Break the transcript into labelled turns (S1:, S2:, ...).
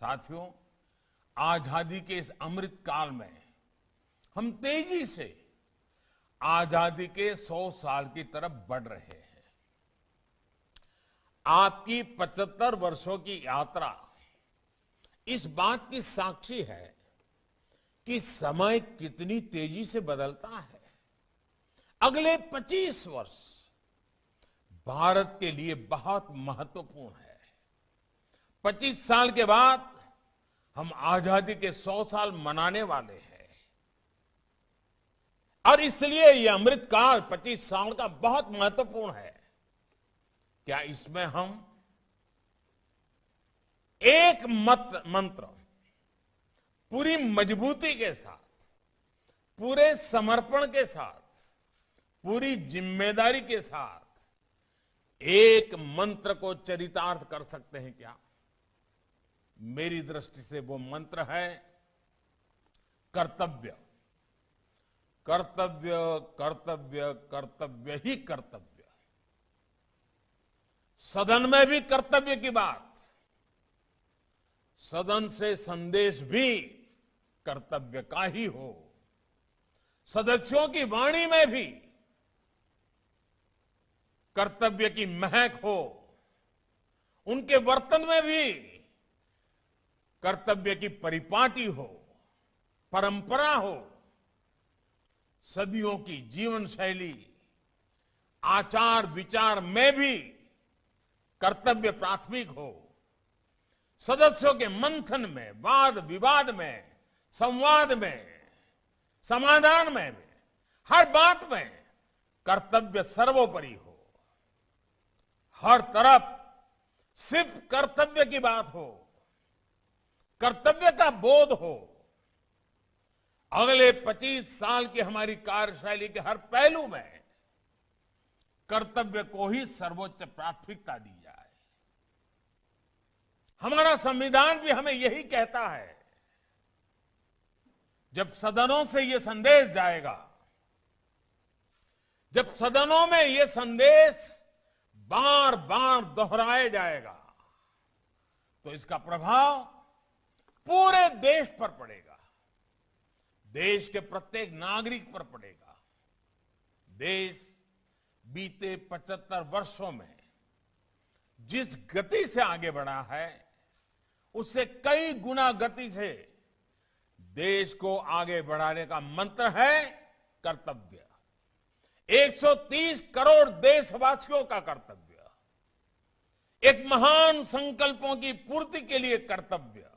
S1: साथियों आजादी के इस अमृत काल में हम तेजी से आजादी के 100 साल की तरफ बढ़ रहे हैं आपकी 75 वर्षों की यात्रा इस बात की साक्षी है कि समय कितनी तेजी से बदलता है अगले 25 वर्ष भारत के लिए बहुत महत्वपूर्ण है 25 साल के बाद हम आजादी के 100 साल मनाने वाले हैं और इसलिए यह अमृतकाल पच्चीस 25 साल का बहुत महत्वपूर्ण है क्या इसमें हम एक मत मंत्र पूरी मजबूती के साथ पूरे समर्पण के साथ पूरी जिम्मेदारी के साथ एक मंत्र को चरितार्थ कर सकते हैं क्या मेरी दृष्टि से वो मंत्र है कर्तव्य कर्तव्य कर्तव्य कर्तव्य ही कर्तव्य सदन में भी कर्तव्य की बात सदन से संदेश भी कर्तव्य का ही हो सदस्यों की वाणी में भी कर्तव्य की महक हो उनके वर्तन में भी कर्तव्य की परिपाटी हो परंपरा हो सदियों की जीवन शैली आचार विचार में भी कर्तव्य प्राथमिक हो सदस्यों के मंथन में वाद विवाद में संवाद में समाधान में हर बात में कर्तव्य सर्वोपरि हो हर तरफ सिर्फ कर्तव्य की बात हो कर्तव्य का बोध हो अगले 25 साल की हमारी कार्यशैली के हर पहलू में कर्तव्य को ही सर्वोच्च प्राथमिकता दी जाए हमारा संविधान भी हमें यही कहता है जब सदनों से यह संदेश जाएगा जब सदनों में यह संदेश बार बार दोहराया जाएगा तो इसका प्रभाव पूरे देश पर पड़ेगा देश के प्रत्येक नागरिक पर पड़ेगा देश बीते 75 वर्षों में जिस गति से आगे बढ़ा है उससे कई गुना गति से देश को आगे बढ़ाने का मंत्र है कर्तव्य 130 करोड़ देशवासियों का कर्तव्य एक महान संकल्पों की पूर्ति के लिए कर्तव्य